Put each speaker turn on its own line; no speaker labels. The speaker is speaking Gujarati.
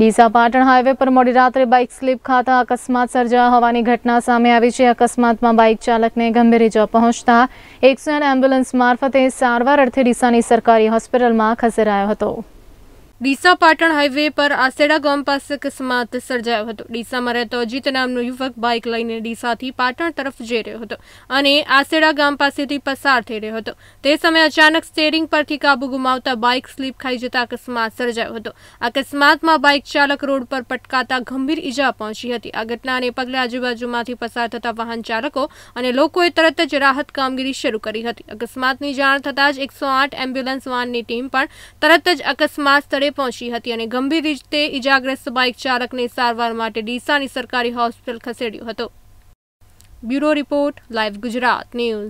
ડીસા પાટણ હાઈવે પર મોડી રાત્રે બાઇક સ્લીપ ખાતા અકસ્માત સર્જા હોવાની ઘટના સામે આવી છે અકસ્માતમાં બાઇક ચાલકને ગંભીર ઇજા પહોંચતા એકસો એમ્બ્યુલન્સ મારફતે સારવાર અર્થે ડીસાની સરકારી હોસ્પિટલમાં ખસેડાયો હતો
ડીસા પાટણ હાઈવે પર આસેડા ગામ પાસે અકસ્માત સર્જાયો હતો ડીસામાં રહેતો અજીત નામનો યુવક બાઇક લઈને ડીસાથી પાટણ તરફ જઈ રહ્યો હતો અને આસેડા ગામ પાસેથી પસાર થઈ રહ્યો હતો તે સમયે અચાનક સ્ટેરિંગ પરથી કાબુ ગુમાવતા બાઇક સ્લીપ ખાઈ જતા અકસ્માત સર્જાયો હતો અકસ્માતમાં બાઇક ચાલક રોડ પર પટકાતા ગંભીર ઈજા પહોંચી હતી આ ઘટનાને પગલે આજુબાજુમાંથી પસાર થતા વાહન ચાલકો અને લોકોએ તરત જ રાહત કામગીરી શરૂ કરી હતી અકસ્માતની જાણ થતાં જ એકસો આઠ એમ્બ્યુલન્સ વાહનની ટીમ પણ તરત જ અકસ્માત સ્થળે પહોંચી હતી અને ગંભીર રીતે ઇજાગ્રસ્ત બાઇક ચાલકને સારવાર માટે ડીસાની સરકારી હોસ્પિટલ ખસેડ્યો હતો bureau report live Gujarat news